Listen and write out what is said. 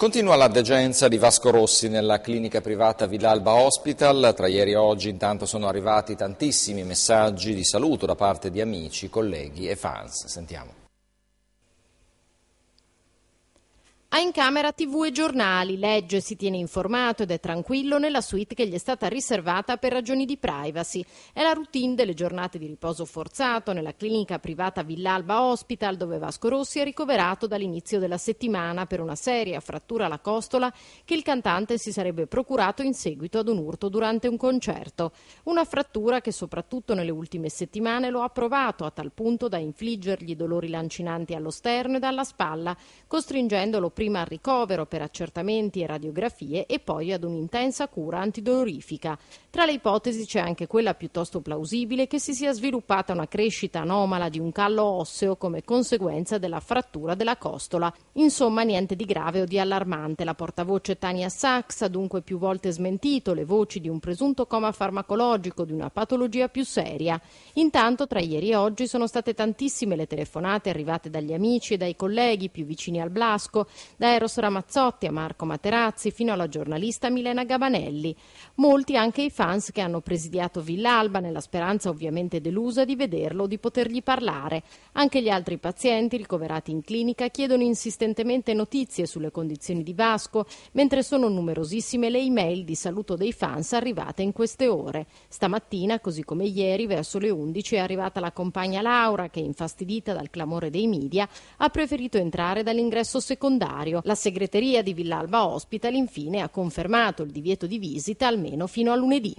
Continua la degenza di Vasco Rossi nella clinica privata Villalba Hospital. Tra ieri e oggi intanto sono arrivati tantissimi messaggi di saluto da parte di amici, colleghi e fans. Sentiamo. Ha in camera tv e giornali, legge, si tiene informato ed è tranquillo nella suite che gli è stata riservata per ragioni di privacy. È la routine delle giornate di riposo forzato nella clinica privata Villalba Hospital dove Vasco Rossi è ricoverato dall'inizio della settimana per una seria frattura alla costola che il cantante si sarebbe procurato in seguito ad un urto durante un concerto. Una frattura che soprattutto nelle ultime settimane lo ha provato a tal punto da infliggergli dolori lancinanti allo sterno e alla spalla, costringendolo prima al ricovero per accertamenti e radiografie e poi ad un'intensa cura antidolorifica. Tra le ipotesi c'è anche quella piuttosto plausibile che si sia sviluppata una crescita anomala di un callo osseo come conseguenza della frattura della costola. Insomma, niente di grave o di allarmante. La portavoce Tania Sachs ha dunque più volte smentito le voci di un presunto coma farmacologico, di una patologia più seria. Intanto, tra ieri e oggi sono state tantissime le telefonate arrivate dagli amici e dai colleghi più vicini al Blasco da Eros Ramazzotti a Marco Materazzi fino alla giornalista Milena Gabanelli. Molti anche i fans che hanno presidiato Villalba nella speranza ovviamente delusa di vederlo o di potergli parlare. Anche gli altri pazienti ricoverati in clinica chiedono insistentemente notizie sulle condizioni di Vasco, mentre sono numerosissime le email di saluto dei fans arrivate in queste ore. Stamattina, così come ieri, verso le 11 è arrivata la compagna Laura che, infastidita dal clamore dei media, ha preferito entrare dall'ingresso secondario sanitario. La segreteria di Villalba Hospital infine ha confermato il divieto di visita almeno fino a lunedì.